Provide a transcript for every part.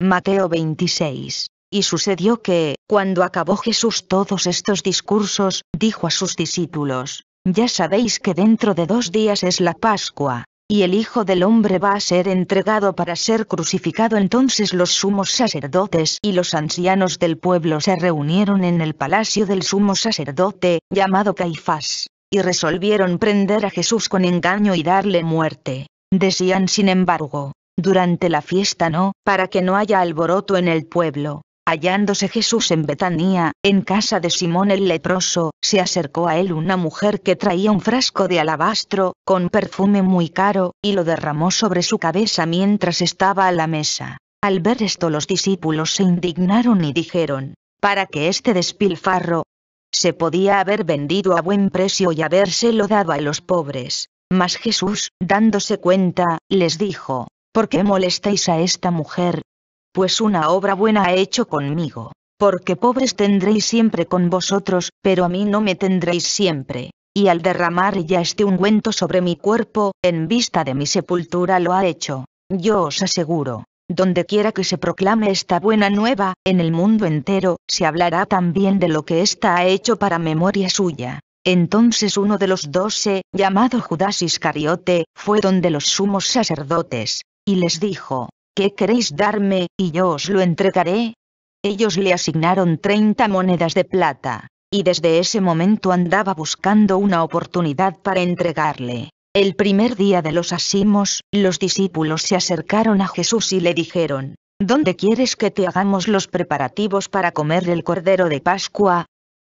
Mateo 26. Y sucedió que, cuando acabó Jesús todos estos discursos, dijo a sus discípulos, Ya sabéis que dentro de dos días es la Pascua, y el Hijo del Hombre va a ser entregado para ser crucificado. Entonces los sumos sacerdotes y los ancianos del pueblo se reunieron en el palacio del sumo sacerdote, llamado Caifás, y resolvieron prender a Jesús con engaño y darle muerte. Decían sin embargo, durante la fiesta no, para que no haya alboroto en el pueblo. Hallándose Jesús en Betanía, en casa de Simón el leproso, se acercó a él una mujer que traía un frasco de alabastro, con perfume muy caro, y lo derramó sobre su cabeza mientras estaba a la mesa. Al ver esto los discípulos se indignaron y dijeron, para que este despilfarro se podía haber vendido a buen precio y habérselo dado a los pobres. Mas Jesús, dándose cuenta, les dijo, ¿Por qué molestáis a esta mujer? Pues una obra buena ha hecho conmigo, porque pobres tendréis siempre con vosotros, pero a mí no me tendréis siempre, y al derramar ya este ungüento sobre mi cuerpo, en vista de mi sepultura lo ha hecho, yo os aseguro, donde quiera que se proclame esta buena nueva, en el mundo entero, se hablará también de lo que ésta ha hecho para memoria suya. Entonces uno de los doce, llamado Judas Iscariote, fue donde los sumos sacerdotes, y les dijo, ¿qué queréis darme, y yo os lo entregaré? Ellos le asignaron 30 monedas de plata, y desde ese momento andaba buscando una oportunidad para entregarle. El primer día de los asimos, los discípulos se acercaron a Jesús y le dijeron, ¿Dónde quieres que te hagamos los preparativos para comer el cordero de Pascua?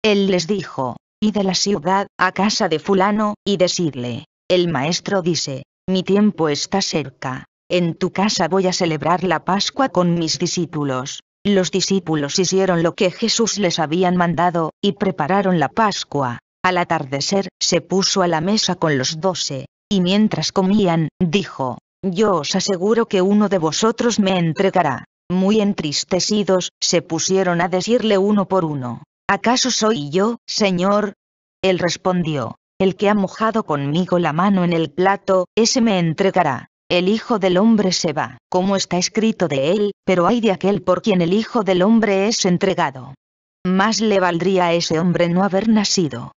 Él les dijo, Id de la ciudad, a casa de fulano, y decirle: el maestro dice, mi tiempo está cerca, en tu casa voy a celebrar la Pascua con mis discípulos. Los discípulos hicieron lo que Jesús les habían mandado, y prepararon la Pascua. Al atardecer, se puso a la mesa con los doce, y mientras comían, dijo, Yo os aseguro que uno de vosotros me entregará. Muy entristecidos, se pusieron a decirle uno por uno, ¿acaso soy yo, Señor? Él respondió, El que ha mojado conmigo la mano en el plato, ese me entregará. El Hijo del Hombre se va, como está escrito de él, pero hay de aquel por quien el Hijo del Hombre es entregado. Más le valdría a ese hombre no haber nacido.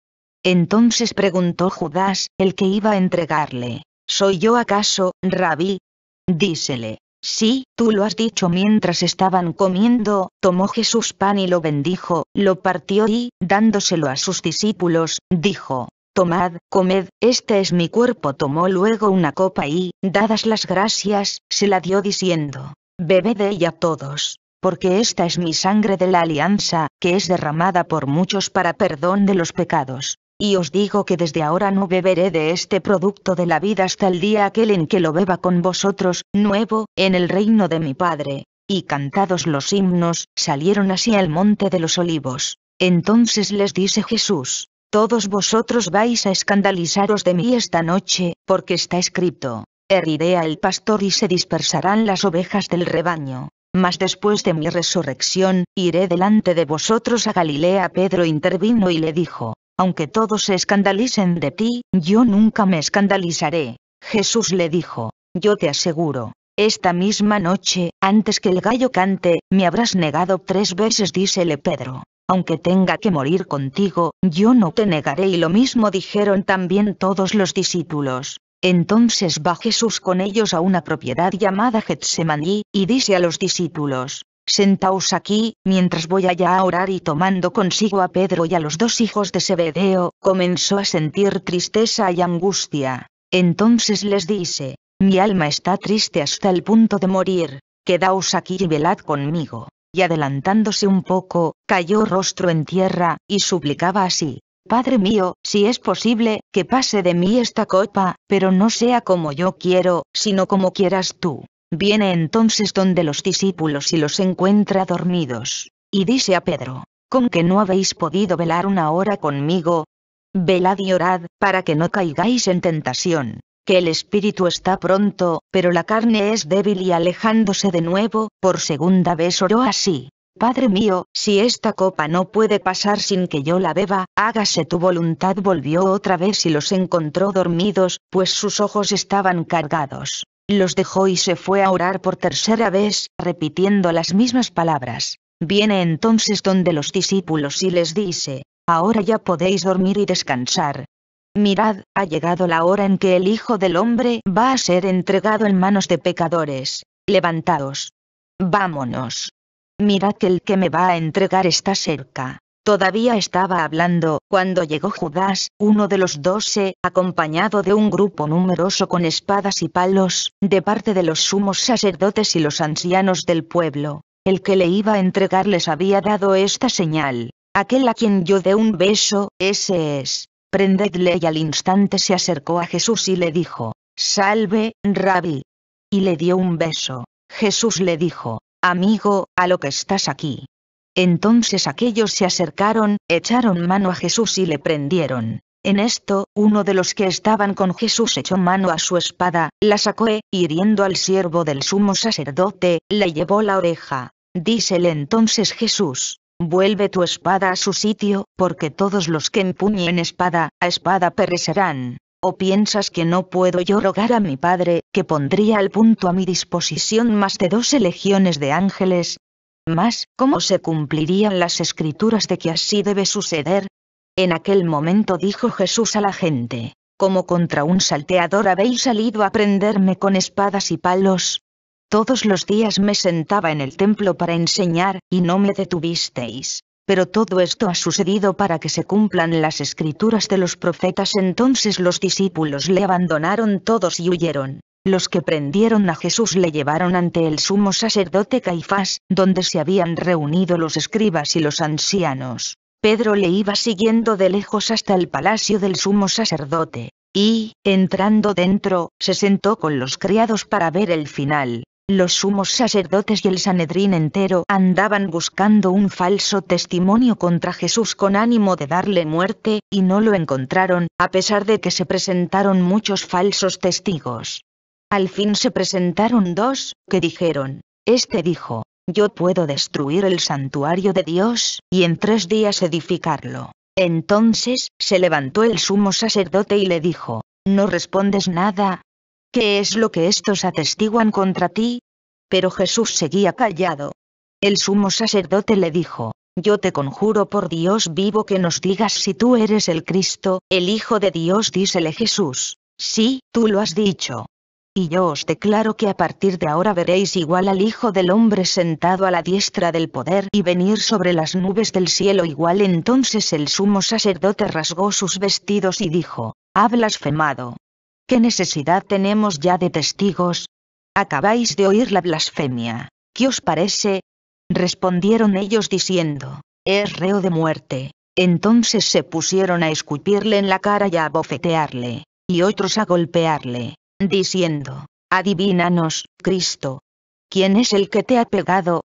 Entonces preguntó Judas, el que iba a entregarle, ¿Soy yo acaso, rabí? Dísele, Sí, tú lo has dicho mientras estaban comiendo, tomó Jesús pan y lo bendijo, lo partió y, dándoselo a sus discípulos, dijo, tomad, comed, este es mi cuerpo. Tomó luego una copa y, dadas las gracias, se la dio diciendo, bebed de ella todos, porque esta es mi sangre de la alianza, que es derramada por muchos para perdón de los pecados. Y os digo que desde ahora no beberé de este producto de la vida hasta el día aquel en que lo beba con vosotros, nuevo, en el reino de mi Padre. Y cantados los himnos, salieron así al monte de los olivos. Entonces les dice Jesús, todos vosotros vais a escandalizaros de mí esta noche, porque está escrito, heriré al pastor y se dispersarán las ovejas del rebaño. Mas después de mi resurrección, iré delante de vosotros a Galilea. Pedro intervino y le dijo, aunque todos se escandalicen de ti, yo nunca me escandalizaré. Jesús le dijo, yo te aseguro, esta misma noche, antes que el gallo cante, me habrás negado tres veces dísele Pedro aunque tenga que morir contigo, yo no te negaré y lo mismo dijeron también todos los discípulos. Entonces va Jesús con ellos a una propiedad llamada Getsemaní, y dice a los discípulos, Sentaos aquí, mientras voy allá a orar y tomando consigo a Pedro y a los dos hijos de Zebedeo, comenzó a sentir tristeza y angustia. Entonces les dice, Mi alma está triste hasta el punto de morir, quedaos aquí y velad conmigo y adelantándose un poco, cayó rostro en tierra, y suplicaba así, Padre mío, si es posible, que pase de mí esta copa, pero no sea como yo quiero, sino como quieras tú. Viene entonces donde los discípulos y los encuentra dormidos. Y dice a Pedro, ¿con que no habéis podido velar una hora conmigo? Velad y orad, para que no caigáis en tentación que el espíritu está pronto, pero la carne es débil y alejándose de nuevo, por segunda vez oró así. Padre mío, si esta copa no puede pasar sin que yo la beba, hágase tu voluntad. Volvió otra vez y los encontró dormidos, pues sus ojos estaban cargados. Los dejó y se fue a orar por tercera vez, repitiendo las mismas palabras. Viene entonces donde los discípulos y les dice, Ahora ya podéis dormir y descansar, mirad, ha llegado la hora en que el Hijo del Hombre va a ser entregado en manos de pecadores. Levantaos. Vámonos. Mirad que el que me va a entregar está cerca. Todavía estaba hablando, cuando llegó Judas, uno de los doce, acompañado de un grupo numeroso con espadas y palos, de parte de los sumos sacerdotes y los ancianos del pueblo. El que le iba a entregar les había dado esta señal. Aquel a quien yo dé un beso, ese es prendedle y al instante se acercó a Jesús y le dijo, Salve, rabí. Y le dio un beso. Jesús le dijo, Amigo, a lo que estás aquí. Entonces aquellos se acercaron, echaron mano a Jesús y le prendieron. En esto, uno de los que estaban con Jesús echó mano a su espada, la sacó e, hiriendo al siervo del sumo sacerdote, le llevó la oreja. Dísele entonces Jesús, Vuelve tu espada a su sitio, porque todos los que empuñen espada, a espada perecerán. ¿O piensas que no puedo yo rogar a mi Padre, que pondría al punto a mi disposición más de doce legiones de ángeles? Más, ¿cómo se cumplirían las escrituras de que así debe suceder? En aquel momento dijo Jesús a la gente, como contra un salteador habéis salido a prenderme con espadas y palos, todos los días me sentaba en el templo para enseñar, y no me detuvisteis. Pero todo esto ha sucedido para que se cumplan las escrituras de los profetas. Entonces los discípulos le abandonaron todos y huyeron. Los que prendieron a Jesús le llevaron ante el sumo sacerdote Caifás, donde se habían reunido los escribas y los ancianos. Pedro le iba siguiendo de lejos hasta el palacio del sumo sacerdote, y, entrando dentro, se sentó con los criados para ver el final. Los sumos sacerdotes y el Sanedrín entero andaban buscando un falso testimonio contra Jesús con ánimo de darle muerte, y no lo encontraron, a pesar de que se presentaron muchos falsos testigos. Al fin se presentaron dos, que dijeron, Este dijo, yo puedo destruir el santuario de Dios, y en tres días edificarlo. Entonces, se levantó el sumo sacerdote y le dijo, No respondes nada, ¿Qué es lo que estos atestiguan contra ti? Pero Jesús seguía callado. El sumo sacerdote le dijo, Yo te conjuro por Dios vivo que nos digas si tú eres el Cristo, el Hijo de Dios, dísele Jesús. Sí, tú lo has dicho. Y yo os declaro que a partir de ahora veréis igual al Hijo del Hombre sentado a la diestra del poder y venir sobre las nubes del cielo igual. Entonces el sumo sacerdote rasgó sus vestidos y dijo, Ha blasfemado, ¿Qué necesidad tenemos ya de testigos? Acabáis de oír la blasfemia. ¿Qué os parece? Respondieron ellos diciendo, es reo de muerte. Entonces se pusieron a escupirle en la cara y a bofetearle, y otros a golpearle, diciendo, adivínanos, Cristo. ¿Quién es el que te ha pegado?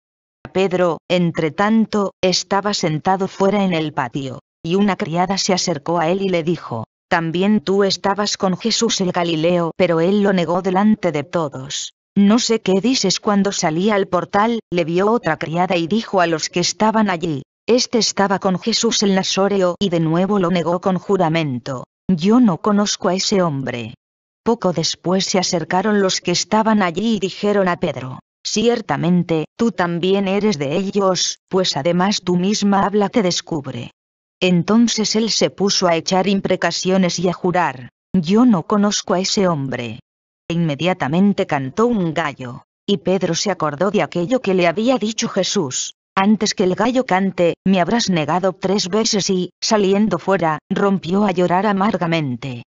Pedro, entre tanto, estaba sentado fuera en el patio, y una criada se acercó a él y le dijo, también tú estabas con Jesús el Galileo, pero él lo negó delante de todos. No sé qué dices cuando salía al portal, le vio otra criada y dijo a los que estaban allí, este estaba con Jesús el Nazoreo y de nuevo lo negó con juramento, yo no conozco a ese hombre. Poco después se acercaron los que estaban allí y dijeron a Pedro, ciertamente, tú también eres de ellos, pues además tú misma habla te descubre. Entonces él se puso a echar imprecaciones y a jurar, yo no conozco a ese hombre. E inmediatamente cantó un gallo, y Pedro se acordó de aquello que le había dicho Jesús, antes que el gallo cante, me habrás negado tres veces y, saliendo fuera, rompió a llorar amargamente.